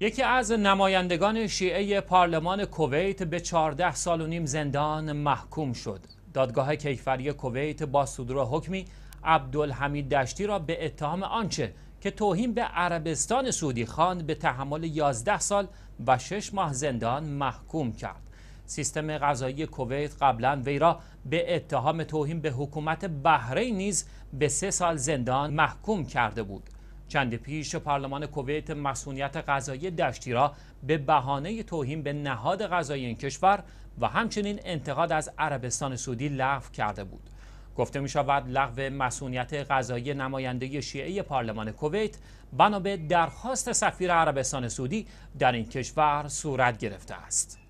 یکی از نمایندگان شیعه پارلمان کویت به 14 سال و نیم زندان محکوم شد. دادگاه کیفری کویت با صدور حکمی عبدالحمید دشتی را به اتهام آنچه که توهین به عربستان سعودی خان به تحمل 11 سال و 6 ماه زندان محکوم کرد. سیستم قضایی کویت قبلا وی را به اتهام توهین به حکومت بحرین نیز به سه سال زندان محکوم کرده بود. چند پیش پارلمان کویت مسئولیت غذایی دشتی را به بهانه توهین به نهاد غذایی این کشور و همچنین انتقاد از عربستان سعودی لغو کرده بود گفته می شود لغو مسئولیت غذایی نماینده شیعه پارلمان کویت بنا به درخواست سفیر عربستان سعودی در این کشور صورت گرفته است